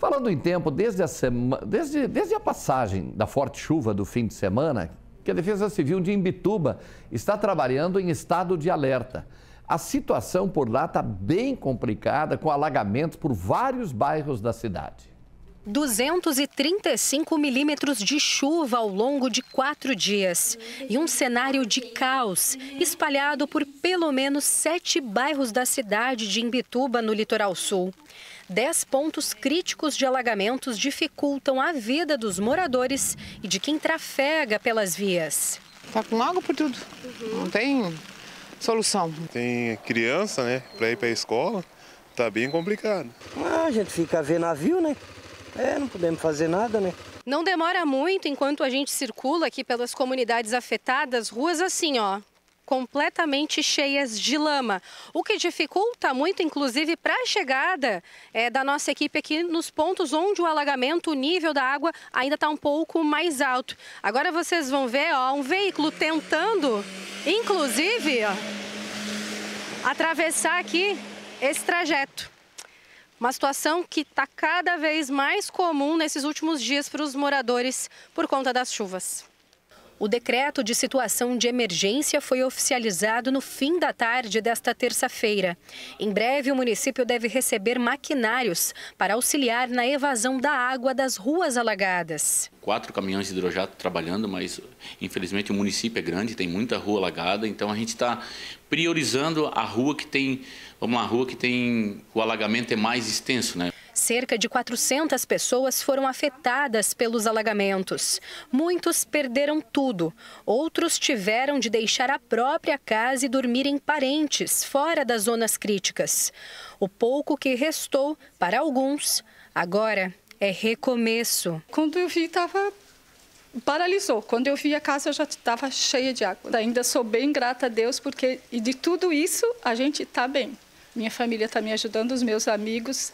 Falando em tempo, desde a, sema... desde, desde a passagem da forte chuva do fim de semana, que a Defesa Civil de Imbituba está trabalhando em estado de alerta. A situação por lá está bem complicada, com alagamentos por vários bairros da cidade. 235 milímetros de chuva ao longo de quatro dias e um cenário de caos espalhado por pelo menos sete bairros da cidade de Imbituba, no litoral sul. Dez pontos críticos de alagamentos dificultam a vida dos moradores e de quem trafega pelas vias. Está com água por tudo, não tem solução. Tem criança né, para ir para a escola, está bem complicado. Ah, a gente fica vendo navio, né? É, não podemos fazer nada, né? Não demora muito enquanto a gente circula aqui pelas comunidades afetadas, ruas assim, ó, completamente cheias de lama, o que dificulta muito, inclusive, para a chegada é, da nossa equipe aqui nos pontos onde o alagamento, o nível da água ainda está um pouco mais alto. Agora vocês vão ver ó, um veículo tentando, inclusive, ó, atravessar aqui esse trajeto. Uma situação que está cada vez mais comum nesses últimos dias para os moradores por conta das chuvas. O decreto de situação de emergência foi oficializado no fim da tarde desta terça-feira. Em breve, o município deve receber maquinários para auxiliar na evasão da água das ruas alagadas. Quatro caminhões de hidrojato trabalhando, mas infelizmente o município é grande, tem muita rua alagada, então a gente está priorizando a rua que tem, vamos lá, a rua que tem o alagamento é mais extenso, né? cerca de 400 pessoas foram afetadas pelos alagamentos. Muitos perderam tudo. Outros tiveram de deixar a própria casa e dormir em parentes, fora das zonas críticas. O pouco que restou, para alguns, agora é recomeço. Quando eu vi, estava paralisou. Quando eu vi a casa, eu já estava cheia de água. Ainda sou bem grata a Deus, porque de tudo isso a gente está bem. Minha família está me ajudando, os meus amigos.